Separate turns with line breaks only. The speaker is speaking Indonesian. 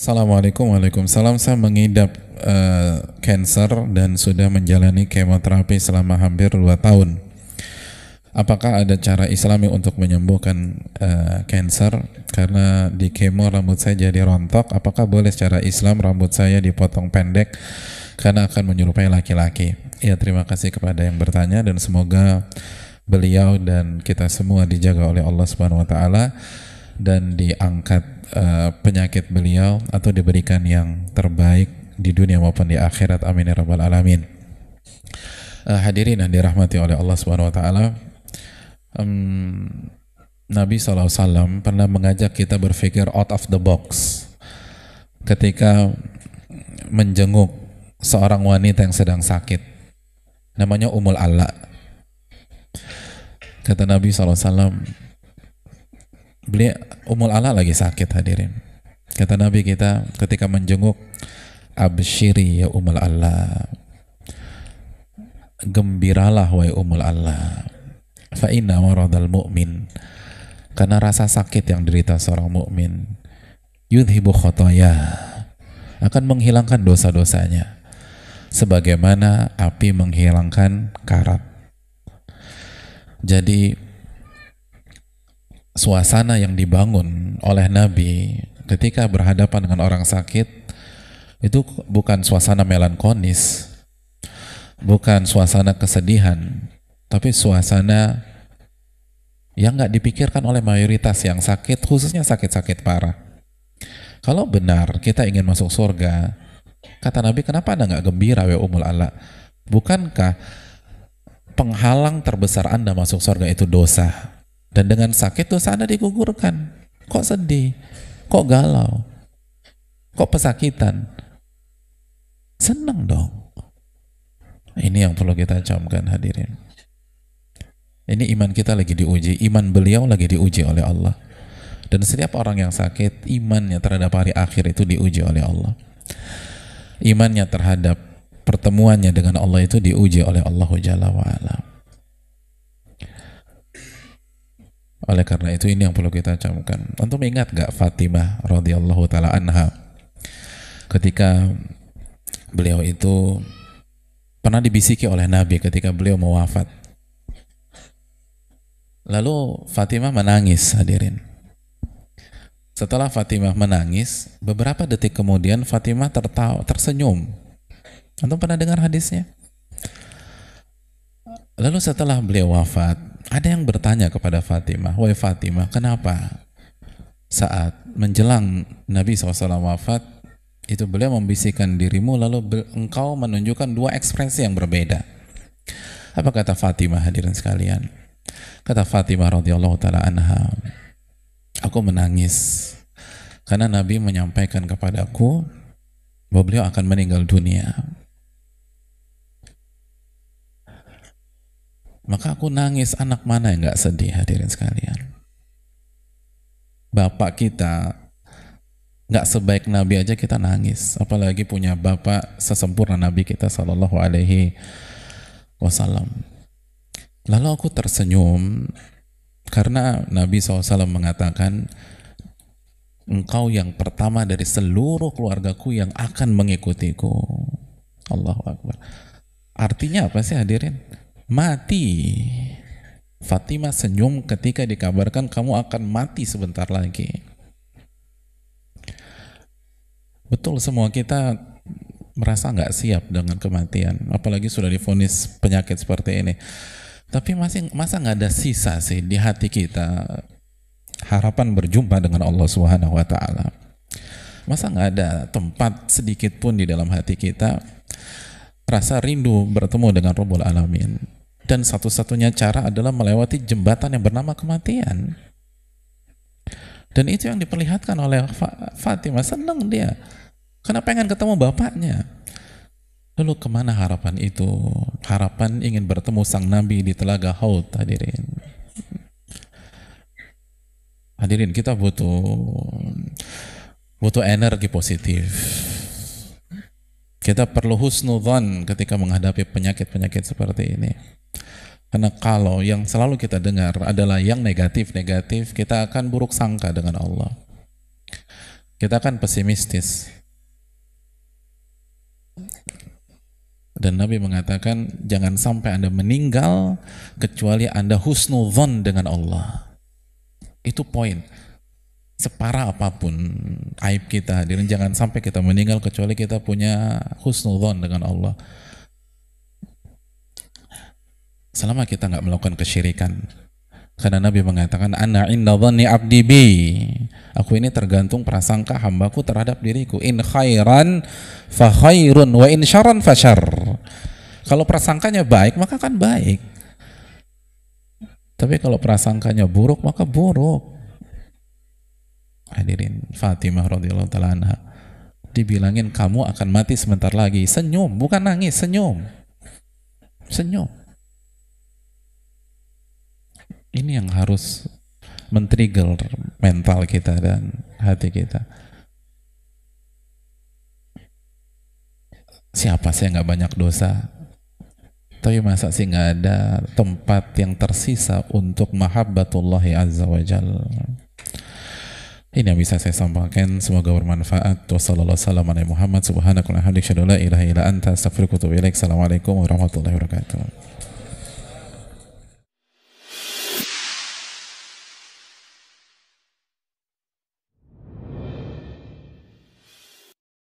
Assalamualaikum Waalaikumsalam saya mengidap uh, eh, cancer dan sudah menjalani kemoterapi selama hampir 2 tahun apakah ada cara islami untuk menyembuhkan uh, eh, cancer karena di kemo rambut saya jadi rontok apakah boleh secara islam rambut saya dipotong pendek karena akan menyerupai laki-laki ya terima kasih kepada yang bertanya dan semoga beliau dan kita semua dijaga oleh Allah Subhanahu wa taala dan diangkat Eh, penyakit beliau atau diberikan yang terbaik di dunia maupun di akhirat amin ya rabbal alamin uh, hadirin yang dirahmati oleh Allah subhanahu wa taala um, Nabi SAW pernah mengajak kita berpikir out of the box ketika menjenguk seorang wanita yang sedang sakit namanya Umul Allah kata Nabi SAW beliau Umul Ala lagi sakit hadirin. Kata Nabi kita ketika menjenguk Abshiri ya Umul Ala. Gembiralah wa Umul Ala. Fa inna maradal mu'min. Karena rasa sakit yang derita seorang mu'min yudhibu khotoya akan menghilangkan dosa-dosanya sebagaimana api menghilangkan karat. Jadi suasana yang dibangun oleh Nabi ketika berhadapan dengan orang sakit itu bukan suasana melankolis, bukan suasana kesedihan, tapi suasana yang nggak dipikirkan oleh mayoritas yang sakit, khususnya sakit-sakit parah. Kalau benar kita ingin masuk surga, kata Nabi, kenapa anda nggak gembira ya umul ala? Bukankah penghalang terbesar anda masuk surga itu dosa? Dan dengan sakit dosa sana digugurkan. Kok sedih? Kok galau? Kok pesakitan? Senang dong. Ini yang perlu kita camkan hadirin. Ini iman kita lagi diuji, iman beliau lagi diuji oleh Allah. Dan setiap orang yang sakit, imannya terhadap hari akhir itu diuji oleh Allah. Imannya terhadap pertemuannya dengan Allah itu diuji oleh Allah Jalla Oleh karena itu ini yang perlu kita camkan. Untuk ingat gak Fatimah radhiyallahu taala anha ketika beliau itu pernah dibisiki oleh Nabi ketika beliau mau wafat. Lalu Fatimah menangis hadirin. Setelah Fatimah menangis, beberapa detik kemudian Fatimah tertawa, tersenyum. Antum pernah dengar hadisnya? Lalu setelah beliau wafat, ada yang bertanya kepada Fatimah, "Wahai Fatimah, kenapa saat menjelang Nabi SAW wafat itu beliau membisikkan dirimu lalu engkau menunjukkan dua ekspresi yang berbeda. Apa kata Fatimah hadirin sekalian? Kata Fatimah radhiyallahu taala anha, aku menangis karena Nabi menyampaikan kepadaku bahwa beliau akan meninggal dunia. Maka aku nangis, anak mana yang gak sedih hadirin sekalian. Bapak kita, gak sebaik Nabi aja kita nangis. Apalagi punya Bapak sesempurna Nabi kita Sallallahu Alaihi Wasallam. Lalu aku tersenyum karena Nabi SAW mengatakan, engkau yang pertama dari seluruh keluargaku yang akan mengikutiku. Allahu Akbar. Artinya apa sih hadirin? mati. Fatima senyum ketika dikabarkan kamu akan mati sebentar lagi. Betul semua kita merasa nggak siap dengan kematian, apalagi sudah difonis penyakit seperti ini. Tapi masih masa nggak ada sisa sih di hati kita harapan berjumpa dengan Allah Subhanahu Wa Taala. Masa nggak ada tempat sedikit pun di dalam hati kita rasa rindu bertemu dengan Rabbul Alamin dan satu-satunya cara adalah melewati jembatan yang bernama kematian. Dan itu yang diperlihatkan oleh Fatimah, senang dia. Karena pengen ketemu bapaknya. Lalu kemana harapan itu? Harapan ingin bertemu sang Nabi di Telaga Haud, hadirin. Hadirin, kita butuh butuh energi positif. Kita perlu husnudhan ketika menghadapi penyakit-penyakit seperti ini. Karena kalau yang selalu kita dengar adalah yang negatif-negatif, kita akan buruk sangka dengan Allah. Kita akan pesimistis. Dan Nabi mengatakan, jangan sampai Anda meninggal kecuali Anda husnudhon dengan Allah. Itu poin. Separah apapun aib kita, jangan sampai kita meninggal kecuali kita punya husnudhon dengan Allah selama kita nggak melakukan kesyirikan karena Nabi mengatakan anna inda dhanni abdi bi aku ini tergantung prasangka hambaku terhadap diriku in khairan fa khairun wa in syarran fa syar kalau prasangkanya baik maka akan baik tapi kalau prasangkanya buruk maka buruk hadirin Fatimah radhiyallahu taala anha dibilangin kamu akan mati sebentar lagi senyum bukan nangis senyum senyum ini yang harus men-trigger mental kita dan hati kita. Siapa sih yang gak banyak dosa? Tapi masa sih nggak ada tempat yang tersisa untuk mahabbatullah azza wa jal. Ini yang bisa saya sampaikan. Semoga bermanfaat. Wassalamualaikum warahmatullahi wabarakatuh. Assalamualaikum warahmatullahi wabarakatuh.